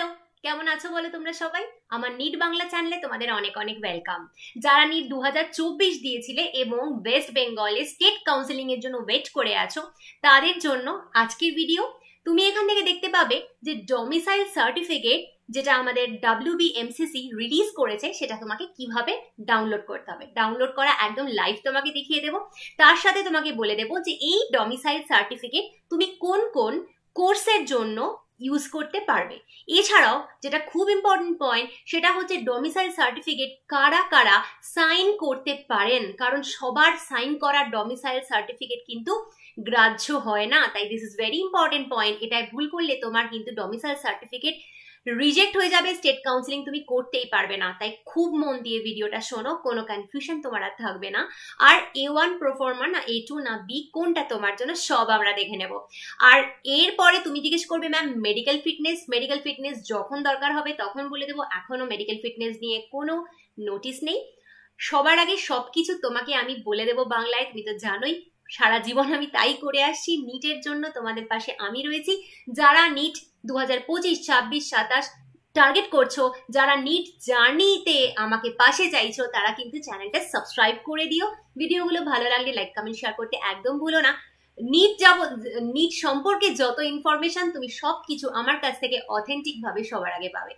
Hello কেমন আছো বলো তোমরা সবাই আমার নিট বাংলা চ্যানেলে তোমাদের অনেক অনেক ওয়েলকাম যারা নিট দু দিয়েছিলে এবং ওয়েস্ট বেঙ্গলে স্টেট কাউন্সিলিং এর জন্য ওয়েট করে আছো তাদের জন্য আজকের ভিডিও তুমি এখান থেকে দেখতে পাবে যে ডোমিসাইল সার্টিফিকেট যেটা আমাদের ডাব্লিউবিএমসিসি রিলিজ করেছে সেটা তোমাকে কিভাবে ডাউনলোড করতে হবে ডাউনলোড করা একদম লাইভ তোমাকে দেখিয়ে দেব তার সাথে তোমাকে বলে দেবো যে এই ডোমিসাইল সার্টিফিকেট তুমি কোন কোন কোর্সের জন্য ইউজ করতে পারবে এছাড়াও যেটা খুব ইম্পর্টেন্ট পয়েন্ট সেটা হচ্ছে ডোমিসাইল সার্টিফিকেট কারা কারা সাইন করতে পারেন কারণ সবার সাইন করা ডোমিসাইল সার্টিফিকেট কিন্তু গ্রাহ্য হয় না তাই this is very important point এটাই ভুল করলে তোমার কিন্তু ডোমিসাইল সার্টিফিকেট রিজেক্ট হয়ে যাবে স্টেট কাউন্সিলিং তুমি করতেই পারবে না তাই খুব মন দিয়ে ভিডিওটা শোনো কোনো কনফিউশন তোমার আর থাকবে না আর এ ওয়ান প্রফর্মার না এ টু না বি কোনটা তোমার জন্য সব আমরা দেখে নেব আর এরপরে তুমি জিজ্ঞেস করবে ma'am medical fitness medical fitness যখন দরকার হবে তখন বলে দেবো এখনও মেডিকেল ফিটনেস নিয়ে কোনো নোটিস নেই সবার আগে সব কিছু তোমাকে আমি বলে দেবো বাংলায় তুমি তো জানোই সারা জীবন আমি তাই করে আসছি নিটের জন্য তোমাদের পাশে আমি রয়েছি যারা নিট দু হাজার পঁচিশ ছাব্বিশ সাতাশ টার্গেট করছো যারা নিট জার্নিতে আমাকে পাশে চাইছো তারা কিন্তু চ্যানেলটা সাবস্ক্রাইব করে দিও ভিডিওগুলো ভালো লাগলে লাইক কমেন্ট শেয়ার করতে একদম ভুলো না নিট যাব নিট সম্পর্কে যত ইনফরমেশন তুমি সব কিছু আমার কাছ থেকে অথেন্টিকভাবে সবার আগে পাবে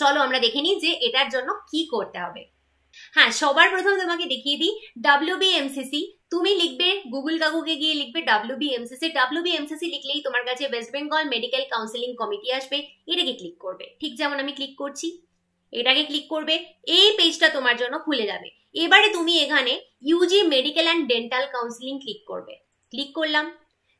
চলো আমরা দেখে নিই যে এটার জন্য কি করতে হবে হ্যাঁ সবার প্রথম তোমাকে দেখিয়ে দিই ডাব্লিউ বিএমসিসি তুমি লিখবে গুগল কাকুকে গিয়ে লিখবে ডাব্লিউ বিএমসিসি ডাব্লিউ বিএমসিসি লিখলেই তোমার কাছে west Bengal medical counselling committee আসবে এটাকে ক্লিক করবে ঠিক যেমন আমি ক্লিক করছি এটাকে ক্লিক করবে এই পেজটা তোমার জন্য খুলে যাবে এবারে তুমি এখানে UG medical and dental counselling click করবে ক্লিক করলাম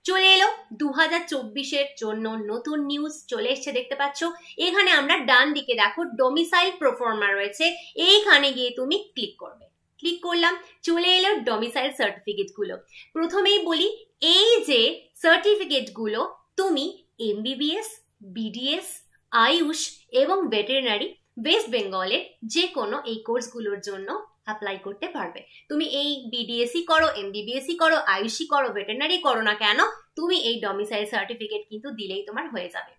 চলে এলো দু হাজার চব্বিশের জন্য নতুন নিউজ চলে এসছে দেখতে পাচ্ছ এখানে আমরা ডান দিকে দেখো ডোমিসাইল প্রফর্মার রয়েছে এইখানে গিয়ে তুমি ক্লিক করবে ক্লিক করলাম চলে এলো ডোমিসাইল সার্টিফিকেটগুলো প্রথমেই বলি এই যে সার্টিফিকেটগুলো তুমি এমবিবিএস বিডিএস আয়ুষ এবং ভেটেরিনারি ওয়েস্ট বেঙ্গলের যে কোনো এই কোর্সগুলোর জন্য অ্যাপ্লাই করতে পারবে তুমি এই বিডিএসি e করো এমবিবিএসি e করো আয়ুষি e করো ভেটেনারি করো না কেন তুমি এই ডমিসাইল সার্টিফিকেট কিন্তু দিলেই তোমার হয়ে যাবে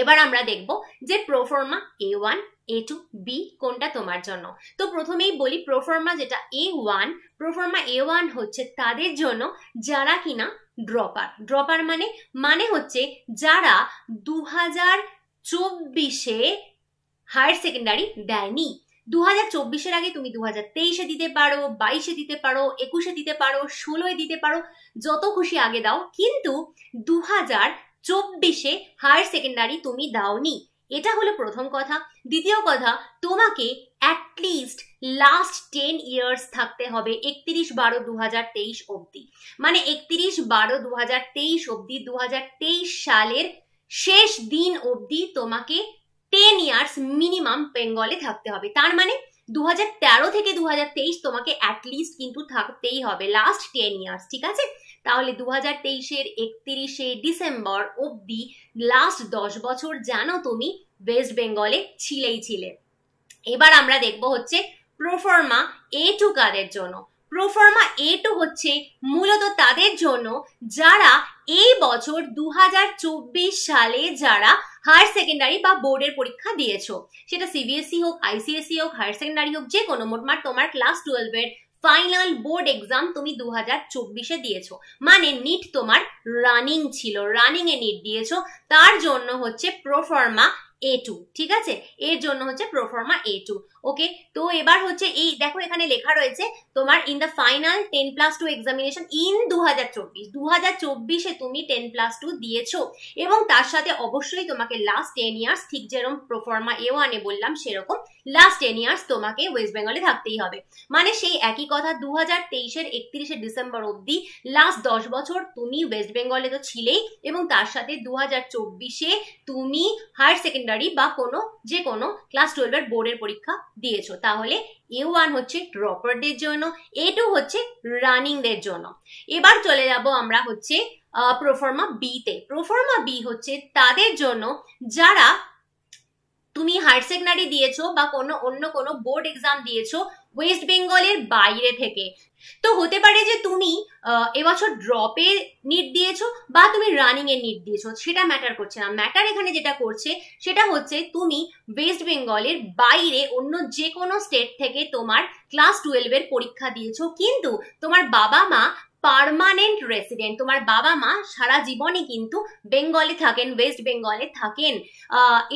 এবার আমরা দেখব যে proforma A one A two B কোনটা তোমার জন্য তো প্রথমেই বলি প্রোফর্মা যেটা A one proforma A one হচ্ছে তাদের জন্য যারা কিনা ড্রপার ড্রপার মানে মানে হচ্ছে যারা দু হাজার চব্বিশে হায়ার সেকেন্ডারি দেয়নি দু হাজার চব্বিশের আগে তুমি দু হাজার তেইশে দিতে পারো বাইশে দিতে পারো একুশে দিতে পারো ষোলোয় দিতে পারো যত খুশি আগে দাও কিন্তু দু হাজার চব্বিশে হায়ার সেকেন্ডারি তুমি দাওনি এটা হলো প্রথম কথা দ্বিতীয় কথা তোমাকে অ্যাটলিস্ট লাস্ট টেন ইয়ার্স থাকতে হবে একত্রিশ বারো দু হাজার তেইশ অবধি মানে একত্রিশ বারো দু হাজার তেইশ অবধি দু হাজার তেইশ সালের শেষ দিন অবধি তোমাকে টেন ইয়ার্স মিনিমাম বেঙ্গলে থাকতে হবে তার মানে দু থেকে দু তোমাকে অ্যাটলিস্ট কিন্তু থাকতেই হবে লাস্ট টেন ইয়ার্স ঠিক আছে তাহলে দু হাজার তেইশের একত্রিশে ডিসেম্বর অব্দি লাস্ট দশ বছর জানো তুমি ওয়েস্ট বেঙ্গলে ছিলেই ছিলে এবার আমরা দেখব হচ্ছে প্রোফর্মা এ টু কাদের জন্য প্রোফর্মা এ টু হচ্ছে মূলত তাদের জন্য যারা এই বছর দু সালে যারা হায়ার সেকেন্ডারি বা বোর্ডের পরীক্ষা দিয়েছো সেটা সিবিএসই হোক আইসিএসই হোক হায়ার সেকেন্ডারি হোক যে কোনো মোটমাট তোমার ক্লাস টুয়েলভের ফাইনাল বোর্ড এক্সাম তুমি দু হাজার চব্বিশে দিয়েছো মানে নিট তোমার রানিং ছিল রানিং এ নিট দিয়েছো তার জন্য হচ্ছে প্রোফর্মা এ টু ঠিক আছে এর জন্য হচ্ছে প্রোফর্মা এ টু ওকে তো এবার হচ্ছে এই দেখো এখানে লেখা রয়েছে তোমার in the final ten plus two examination in দু হাজার চব্বিশ চব্বিশে তুমি টেন প্লাস টু দিয়েছ এবং তার সাথে অবশ্যই তোমাকে লাস্ট টেন ইয়ার্স ঠিক যেরকম প্রফর্মা এ ওয়ানে বললাম সেরকম লাস্ট টেন ইয়ার্স তোমাকে ওয়েস্ট বেঙ্গলে থাকতেই হবে মানে সেই একই কথা দু হাজার তেইশের একত্রিশে ডিসেম্বর অব্দি লাস্ট দশ বছর তুমি ওয়েস্ট বেঙ্গলে তো ছিলেই এবং তার সাথে দু হাজার চব্বিশে তুমি হায়ার সেকেন্ডারি বা কোনো যে কোনো ক্লাস টুয়েলভের বোর্ডের পরীক্ষা দিয়েছো তাহলে এ ওয়ান হচ্ছে ড্রপারদের জন্য এ টু হচ্ছে রানিংদের জন্য এবার চলে যাব আমরা হচ্ছে প্রোফর্মা বিতে প্রোফর্মা বি হচ্ছে তাদের জন্য যারা তুমি হায়ার সেকেন্ডারি দিয়েছো বা কোনো অন্য কোনো বোর্ড এক্সাম দিয়েছো ওয়েস্ট বেঙ্গলের বাইরে থেকে তো হতে পারে যে তুমি এবছর ড্রপে নিট দিয়েছো বা তুমি রানিং এর নিট দিয়েছো সেটা ম্যাটার করছে না ম্যাটার এখানে যেটা করছে সেটা হচ্ছে তুমি ওয়েস্ট বেঙ্গলের বাইরে অন্য যে কোনো স্টেট থেকে তোমার ক্লাস টুয়েলভের পরীক্ষা দিয়েছো কিন্তু তোমার বাবা মা পারমানেন্ট রেসিডেন্ট তোমার বাবা মা সারা জীবনে কিন্তু বেঙ্গলে থাকেন ওয়েস্ট বেঙ্গলে থাকেন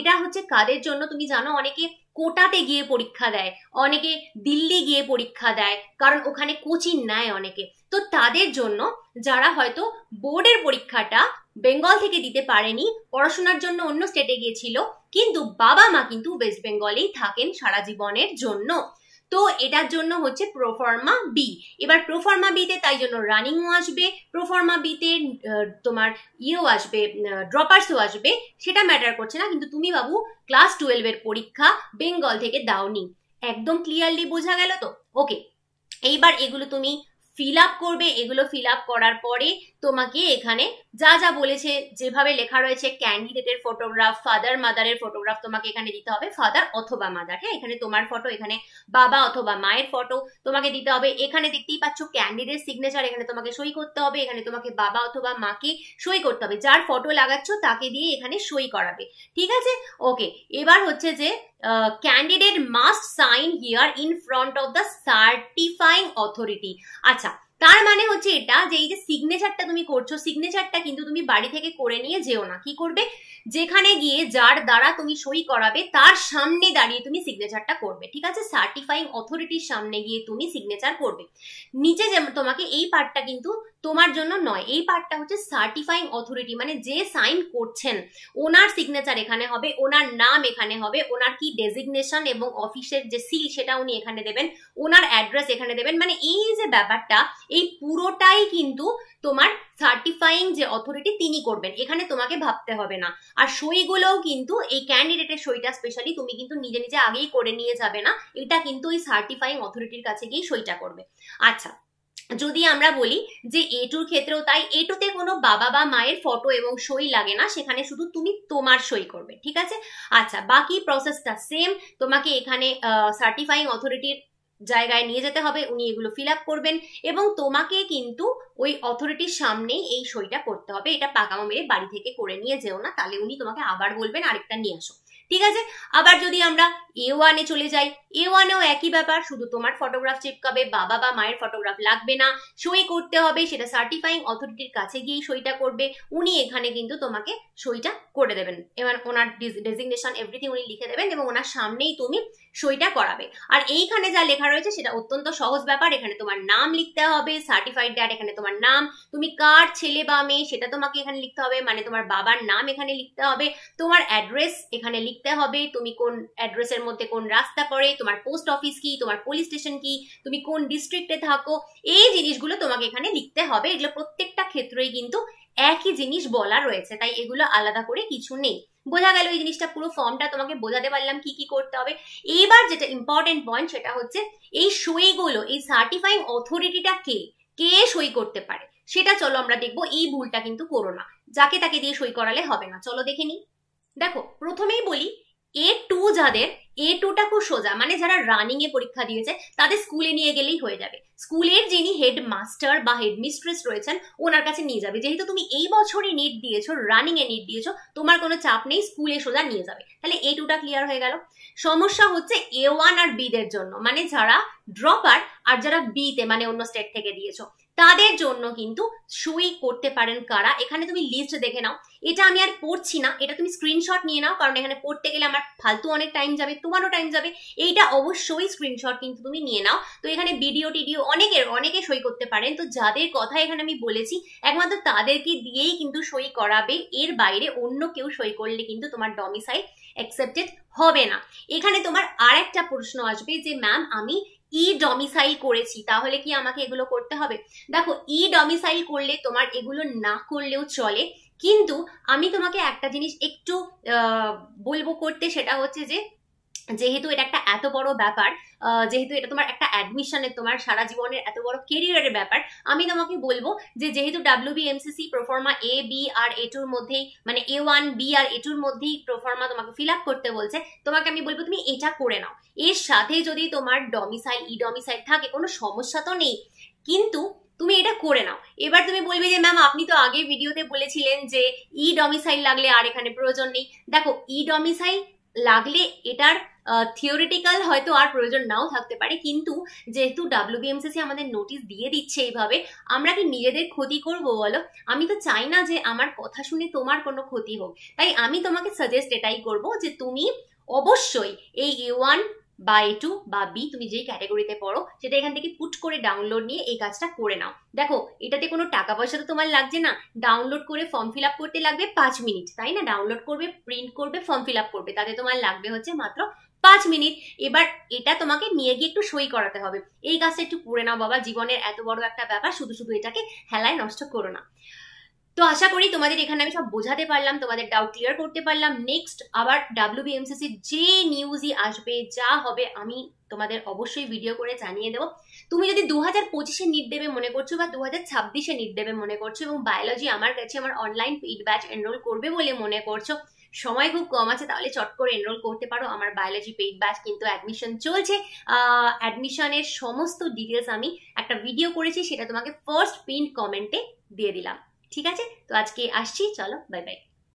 এটা হচ্ছে কাদের জন্য তুমি জানো অনেকে কোটাতে গিয়ে পরীক্ষা দেয় অনেকে দিল্লি গিয়ে পরীক্ষা দেয় কারণ ওখানে কোচিং নেয় অনেকে তো তাদের জন্য যারা হয়তো বোর্ডের পরীক্ষাটা বেঙ্গল থেকে দিতে পারেনি পড়াশোনার জন্য অন্য স্টেটে গিয়েছিল কিন্তু বাবা মা কিন্তু ওয়েস্ট বেঙ্গলেই থাকেন সারা জীবনের জন্য তো এটার জন্য হচ্ছে প্রোফর্মা বি এবার প্রোফর্মা বিতে তাই জন্য রানিংও আসবে প্রোফর্মা বিতে তোমার ইয়েও আসবে ড্রপার্সও আসবে সেটা ম্যাটার করছে না কিন্তু তুমি বাবু ক্লাস টুয়েলভের পরীক্ষা বেঙ্গল থেকে দাওনি একদম ক্লিয়ারলি বোঝা গেল তো ওকে এইবার এগুলো তুমি ফিল আপ করবে এগুলো ফিল আপ করার পরে তোমাকে এখানে যা যা বলেছে যেভাবে লেখা রয়েছে ক্যান্ডিডেটের ফটোগ্রাফ ফাদার মাদারের ফটোগ্রাফ তোমাকে এখানে দিতে হবে ফাদার অথবা মাদার হ্যাঁ এখানে তোমার ফটো এখানে বাবা অথবা মায়ের ফটো তোমাকে দিতে হবে এখানে দেখতেই পাচ্ছ ক্যান্ডিডেট সিগনেচার এখানে তোমাকে সই করতে হবে এখানে তোমাকে বাবা অথবা মাকে সই করতে হবে যার ফটো লাগাচ্ছ তাকে দিয়ে এখানে সই করাবে ঠিক আছে ওকে এবার হচ্ছে যে Uh, candidate must sign here in front of the certifying authority. Acha, তার মানে হচ্ছে এটা যে এই যে সিগনেচারটা তুমি করছো সিগনেচারটা কিন্তু তুমি বাড়ি থেকে করে নিয়ে যেও না কি করবে যেখানে গিয়ে যার দ্বারা তুমি সই করাবে তার সামনে দাঁড়িয়ে তুমি সিগনেচারটা করবে ঠিক আছে সার্টিফাইং অথরিটির সামনে গিয়ে তুমি সিগনেচার করবে নিচে যে তোমাকে এই পার্টটা কিন্তু তোমার জন্য নয় এই পার্টটা হচ্ছে সার্টিফাইং অথরিটি মানে যে সাইন করছেন ওনার সিগনেচার এখানে হবে ওনার নাম এখানে হবে ওনার কি ডেজিগনেশন এবং অফিসের যে সিল সেটা উনি এখানে দেবেন ওনার অ্যাড্রেস এখানে দেবেন মানে এই যে ব্যাপারটা এই পুরোটাই কিন্তু তোমার সার্টিফাইং যে অথরিটি তিনি করবেন এখানে তোমাকে ভাবতে হবে না আর সইগুলোও কিন্তু এই ক্যান্ডিডেটের সইটা স্পেশালি তুমি কিন্তু নিজে নিজে আগেই করে নিয়ে যাবে না এটা কিন্তু ওই সার্টিফাইং অথরিটির কাছে গিয়েই সইটা করবে আচ্ছা যদি আমরা বলি যে এটুর ক্ষেত্রেও তাই এটুতে কোনো বাবা বা মায়ের ফটো এবং সই লাগে না সেখানে শুধু তুমি তোমার সই করবে ঠিক আছে আচ্ছা বাকি প্রসেসটা সেম তোমাকে এখানে সার্টিফাইং অথরিটির জায়গায় নিয়ে যেতে হবে উনি এগুলো ফিল আপ করবেন এবং তোমাকে কিন্তু ওই অথরিটির সামনেই এই সইটা করতে হবে এটা পাকামা মেরে বাড়ি থেকে করে নিয়ে যেও না তাহলে উনি তোমাকে আবার বলবেন আরেকটা নিয়ে আসো ঠিক আছে আবার যদি আমরা এ ওয়ানে চলে যাই এ ওয়ানেও একই ব্যাপার শুধু তোমার ফটোগ্রাফ চিপকাবে বাবা বা মায়ের ফটোগ্রাফ লাগবে না সই করতে হবে সেটা সার্টিফাইং অথরিটির কাছে গিয়েই সইটা করবে উনি এখানে কিন্তু তোমাকে সইটা করে দেবেন এবার ওনার ডেজিগনেশন এভরিথিং উনি লিখে দেবেন এবং ওনার সামনেই তুমি সইটা করাবে আর এইখানে যা লেখা রয়েছে সেটা অত্যন্ত সহজ ব্যাপার এখানে তোমার নাম লিখতে হবে সার্টিফাইড ড্যাড এখানে তোমার নাম তুমি কার ছেলে বা মেয়ে সেটা তোমাকে এখানে লিখতে হবে মানে তোমার বাবার নাম এখানে লিখতে হবে তোমার অ্যাড্রেস এখানে লিখতে লিখতে হবে তুমি কোন অ্যাড্রেসের মধ্যে কোন রাস্তা পড়ে তোমার পোস্ট অফিস কি তোমার পুলিশ স্টেশন কি তুমি কোন ডিস্ট্রিক্টে থাকো এই জিনিসগুলো তোমাকে এখানে লিখতে হবে এগুলো প্রত্যেকটা ক্ষেত্রেই কিন্তু একই জিনিস বলা রয়েছে তাই এগুলো আলাদা করে কিছু নেই বোঝা গেল এই জিনিসটা পুরো ফর্মটা তোমাকে বোঝাতে পারলাম কি কি করতে হবে এবার যেটা ইম্পর্টেন্ট পয়েন্ট সেটা হচ্ছে এই সইগুলো এই সার্টিফাইং অথরিটিটা কে কে সই করতে পারে সেটা চলো আমরা দেখবো এই ভুলটা কিন্তু করো না যাকে তাকে দিয়ে সই করালে হবে না চলো দেখে নিই দেখো প্রথমেই বলি এ টু যাদের এ টুটা খুব সোজা মানে যারা রানিং এ পরীক্ষা দিয়েছে তাদের স্কুলে নিয়ে গেলেই হয়ে যাবে স্কুলের যিনি হেড মাস্টার বা হেড মিস্ট্রেস রয়েছেন ওনার কাছে নিয়ে যাবে যেহেতু তুমি এই বছরই নিট দিয়েছো রানিং এ নিট দিয়েছো তোমার কোনো চাপ নেই স্কুলে সোজা নিয়ে যাবে তাহলে এ টুটা ক্লিয়ার হয়ে গেল সমস্যা হচ্ছে এ ওয়ান আর বিদের জন্য মানে যারা ড্রপার আর যারা বিতে মানে অন্য স্টেট থেকে দিয়েছো তাদের জন্য কিন্তু সই করতে পারেন কারা এখানে তুমি লিস্ট দেখে নাও এটা আমি আর পড়ছি না এটা তুমি স্ক্রিনশট নিয়ে নাও কারণ এখানে পড়তে গেলে আমার ফালতু অনেক টাইম যাবে তোমারও টাইম যাবে এইটা অবশ্যই স্ক্রিনশট কিন্তু তুমি নিয়ে নাও তো এখানে ভিডিও টিডিও অনেকের অনেকে সই করতে পারেন তো যাদের কথা এখানে আমি বলেছি একমাত্র তাদেরকে দিয়েই কিন্তু সই করাবে এর বাইরে অন্য কেউ সই করলে কিন্তু তোমার ডমিসাইল অ্যাকসেপ্টেড হবে না এখানে তোমার আর একটা প্রশ্ন আসবে যে ম্যাম আমি ই ডমিসাইল করেছি তাহলে কি আমাকে এগুলো করতে হবে দেখো ই ডমিসাইল করলে তোমার এগুলো না করলেও চলে কিন্তু আমি তোমাকে একটা জিনিস একটু বলবো করতে সেটা হচ্ছে যে যেহেতু এটা একটা এত বড় ব্যাপার যেহেতু এটা তোমার একটা অ্যাডমিশনের তোমার সারা জীবনের এত বড় কেরিয়ারের ব্যাপার আমি তোমাকে বলবো যে যেহেতু W MCC proforma A B আর এ টুর মধ্যেই মানে এ ওয়ান বি আর এ টুর মধ্যেই প্রোফর্মা তোমাকে ফিল আপ করতে বলছে তোমাকে আমি বলবো তুমি এটা করে নাও এর সাথে যদি তোমার ডমিসাইল ই ডমিসাইল থাকে কোনো সমস্যা তো নেই কিন্তু তুমি এটা করে নাও এবার তুমি বলবে যে ম্যাম আপনি তো আগে ভিডিওতে বলেছিলেন যে ই ডমিসাইল লাগলে আর এখানে প্রয়োজন নেই দেখো ই ডমিসাইল লাগলে এটার থিওরিটিক্যাল হয়তো আর প্রয়োজন নাও থাকতে পারে কিন্তু যেহেতু ডাব্লিউবিএমসিসি আমাদের নোটিস দিয়ে দিচ্ছে এইভাবে আমরা কি নিজেদের ক্ষতি করব বলো আমি তো চাই না যে আমার কথা শুনে তোমার কোনো ক্ষতি হোক তাই আমি তোমাকে সাজেস্ট এটাই করব যে তুমি অবশ্যই এই এ ওয়ান বা এ টু বা বি তুমি যেই ক্যাটাগরিতে পড়ো সেটা এখান থেকে পুট করে ডাউনলোড নিয়ে এই কাজটা করে নাও দেখো এটাতে কোনো টাকা পয়সা তো তোমার লাগছে না ডাউনলোড করে ফর্ম ফিল আপ করতে লাগবে পাঁচ মিনিট তাই না ডাউনলোড করবে প্রিন্ট করবে ফর্ম ফিল আপ করবে তাতে তোমার লাগবে হচ্ছে মাত্র পাঁচ মিনিট এবার এটা তোমাকে নিয়ে গিয়ে একটু সই করাতে হবে এই গাছটা একটু করে নাও বাবা জীবনের এত বড় একটা ব্যাপার শুধু শুধু এটাকে হেলায় নষ্ট করো না তো আশা করি তোমাদের এখানে আমি সব বোঝাতে পারলাম তোমাদের ডাউট ক্লিয়ার করতে পারলাম নেক্সট আবার ডাব্লিউবিএমসিসি যে নিউজই আসবে যা হবে আমি তোমাদের অবশ্যই ভিডিও করে জানিয়ে দেবো তুমি যদি দু হাজার পঁচিশে নিট দেবে মনে করছো বা দু হাজার ছাব্বিশে নিট দেবে মনে করছো এবং বায়োলজি আমার কাছে আমার অনলাইন ফিডব্যাচ এনরোল করবে বলে মনে করছো সময় খুব কম আছে তাহলে চট করে এনরোল করতে পারো আমার বায়োলজি পেইড ব্যাচ কিন্তু অ্যাডমিশন চলছে অ্যাডমিশনের সমস্ত ডিটেলস আমি একটা ভিডিও করেছি সেটা তোমাকে ফার্স্ট পিন কমেন্টে দিয়ে দিলাম ঠিক আছে তো আজকে আসছি চলো বাই বাই